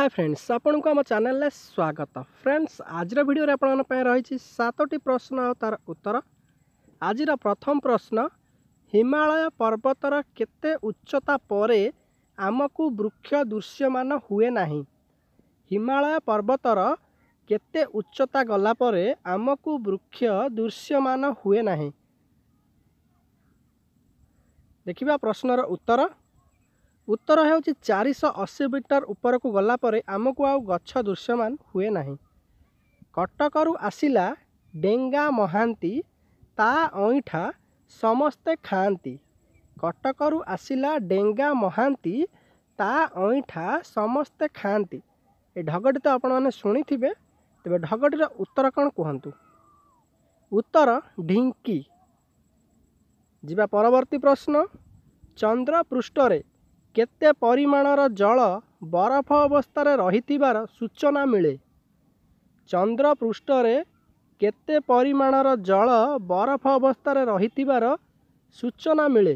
ହାଏ friends ଆପଣଙ୍କୁ ଆମ ଚ୍ୟାନେଲରେ ସ୍ୱାଗତ ଫ୍ରେଣ୍ଡସ୍ ଆଜିର ଭିଡ଼ିଓରେ ଆପଣଙ୍କ ପାଇଁ ରହିଛି ସାତଟି ପ୍ରଶ୍ନ ଆଉ ତା'ର ଉତ୍ତର ଆଜିର ପ୍ରଥମ ପ୍ରଶ୍ନ ହିମାଳୟ ପର୍ବତର କେତେ ଉଚ୍ଚତା ପରେ ଆମକୁ ବୃକ୍ଷ ଦୃଶ୍ୟମାନ ହୁଏ ନାହିଁ ହିମାଳୟ ପର୍ବତର କେତେ ଉଚ୍ଚତା ଗଲା ପରେ ଆମକୁ ବୃକ୍ଷ ଦୃଶ୍ୟମାନ ହୁଏ ନାହିଁ ଦେଖିବା ପ୍ରଶ୍ନର ଉତ୍ତର ଉତ୍ତର ହେଉଛି ଚାରିଶହ ଅଶୀ ମିଟର ଉପରକୁ ଗଲା ପରେ ଆମକୁ ଆଉ ଗଛ ଦୃଶ୍ୟମାନ ହୁଏ ନାହିଁ କଟକରୁ ଆସିଲା ଡେଙ୍ଗା ମହାନ୍ତି ତା ଅଇଁଠା ସମସ୍ତେ ଖାଆନ୍ତି କଟକରୁ ଆସିଲା ଡେଙ୍ଗା ମହାନ୍ତି ତା ଅଇଁଠା ସମସ୍ତେ ଖାଆନ୍ତି ଏ ଢଗଟି ତ ଆପଣମାନେ ଶୁଣିଥିବେ ତେବେ ଢଗଟିର ଉତ୍ତର କ'ଣ କୁହନ୍ତୁ ଉତ୍ତର ଢିଙ୍କି ଯିବା ପରବର୍ତ୍ତୀ ପ୍ରଶ୍ନ ଚନ୍ଦ୍ର ପୃଷ୍ଠରେ କେତେ ପରିମାଣର ଜଳ ବରଫ ଅବସ୍ଥାରେ ରହିଥିବାର ସୂଚନା ମିଳେ ଚନ୍ଦ୍ର ପୃଷ୍ଠରେ କେତେ ପରିମାଣର ଜଳ ବରଫ ଅବସ୍ଥାରେ ରହିଥିବାର ସୂଚନା ମିଳେ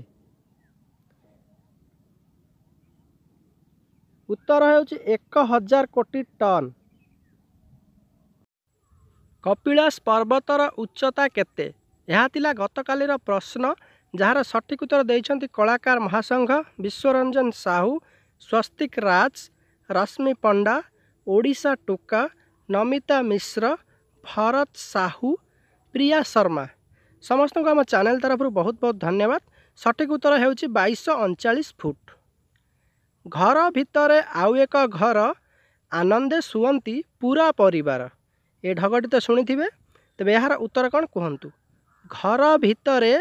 ଉତ୍ତର ହେଉଛି ଏକ ହଜାର କୋଟି ଟନ୍ କପିଳାସ ପର୍ବତର ଉଚ୍ଚତା କେତେ ଏହା ଥିଲା ଗତକାଲିର ପ୍ରଶ୍ନ ଯାହାର ସଠିକ ଉତ୍ତର ଦେଇଛନ୍ତି କଳାକାର ମହାସଂଘ ବିଶ୍ୱରଞ୍ଜନ ସାହୁ ସ୍ୱସ୍ତିକ ରାଜ ରଶ୍ମି ପଣ୍ଡା ଓଡ଼ିଶା ଟୁକା ନମିତା ମିଶ୍ର ଭରତ ସାହୁ ପ୍ରିୟା ଶର୍ମା ସମସ୍ତଙ୍କୁ ଆମ ଚ୍ୟାନେଲ ତରଫରୁ ବହୁତ ବହୁତ ଧନ୍ୟବାଦ ସଠିକ ଉତ୍ତର ହେଉଛି ବାଇଶ ଅଣଚାଳିଶ ଫୁଟ ଘର ଭିତରେ ଆଉ ଏକ ଘର ଆନନ୍ଦେ ଶୁଅନ୍ତି ପୁରା ପରିବାର ଏ ଢଗଟି ତ ଶୁଣିଥିବେ ତେବେ ଏହାର ଉତ୍ତର କ'ଣ କୁହନ୍ତୁ ଘର ଭିତରେ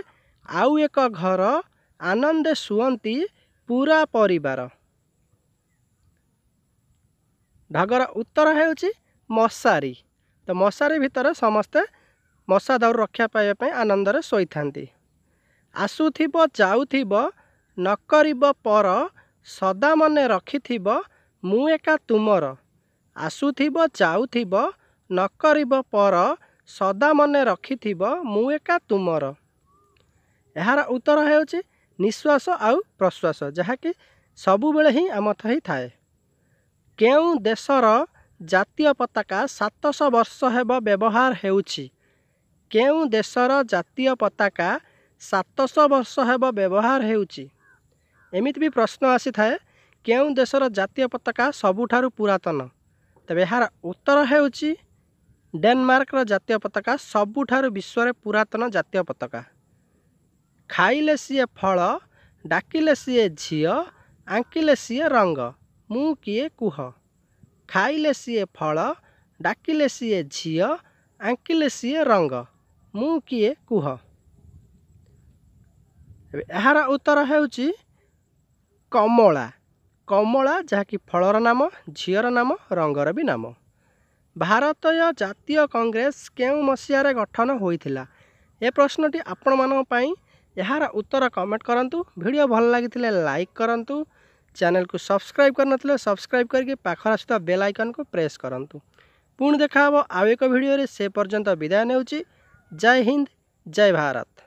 ଆଉ ଏକ ଘର ଆନନ୍ଦେ ଶୁଅନ୍ତି ପୁରା ପରିବାର ଢଗର ଉତ୍ତର ହେଉଛି ମଶାରୀ ତ ମଶାରୀ ଭିତରେ ସମସ୍ତେ ମଶା ଦାଉରୁ ରକ୍ଷା ପାଇବା ପାଇଁ ଆନନ୍ଦରେ ଶୋଇଥାନ୍ତି ଆସୁଥିବ ଯାଉଥିବ ନ କରିବ ପର ସଦା ମନେ ରଖିଥିବ ମୁଁ ଏକା ତୁମର ଆସୁଥିବ ଯାଉଥିବ ନ କରିବ ପର ସଦା ମନେ ରଖିଥିବ ମୁଁ ଏକା ତୁମର ଏହାର ଉତ୍ତର ହେଉଛି ନିଶ୍ୱାସ ଆଉ ପ୍ରଶ୍ୱାସ ଯାହାକି ସବୁବେଳେ ହିଁ ଆମ ଥାଏ କେଉଁ ଦେଶର ଜାତୀୟ ପତାକା ସାତଶହ ବର୍ଷ ହେବ ବ୍ୟବହାର ହେଉଛି କେଉଁ ଦେଶର ଜାତୀୟ ପତାକା ସାତଶହ ବର୍ଷ ହେବ ବ୍ୟବହାର ହେଉଛି ଏମିତି ବି ପ୍ରଶ୍ନ ଆସିଥାଏ କେଉଁ ଦେଶର ଜାତୀୟ ପତାକା ସବୁଠାରୁ ପୁରାତନ ତେବେ ଏହାର ଉତ୍ତର ହେଉଛି ଡେନମାର୍କର ଜାତୀୟ ପତାକା ସବୁଠାରୁ ବିଶ୍ୱରେ ପୁରାତନ ଜାତୀୟ ପତାକା ଖାଇଲେ ସିଏ ଫଳ ଡାକିଲେ ସିଏ ଝିଅ ଆଙ୍କିଲେ ସିଏ ରଙ୍ଗ ମୁଁ କିଏ କୁହ ଖାଇଲେ ସିଏ ଫଳ ଡାକିଲେ ସିଏ ଝିଅ ଆଙ୍କିଲେ ସିଏ ରଙ୍ଗ ମୁଁ କିଏ କୁହ ଏହାର ଉତ୍ତର ହେଉଛି କମଳା କମଳା ଯାହାକି ଫଳର ନାମ ଝିଅର ନାମ ରଙ୍ଗର ବି ନାମ ଭାରତୀୟ ଜାତୀୟ କଂଗ୍ରେସ କେଉଁ ମସିହାରେ ଗଠନ ହୋଇଥିଲା ଏ ପ୍ରଶ୍ନଟି ଆପଣମାନଙ୍କ ପାଇଁ यार उत्तर कमेंट करूँ भिड भल लगी लाइक करूँ चेल को सब्सक्राइब कर सब्सक्राइब करके पाखर आसा बेल आइकन को प्रेस करूँ पुणी देखा आउ एक भिडे से पर्यटन विदाय ने जय हिंद जय भारत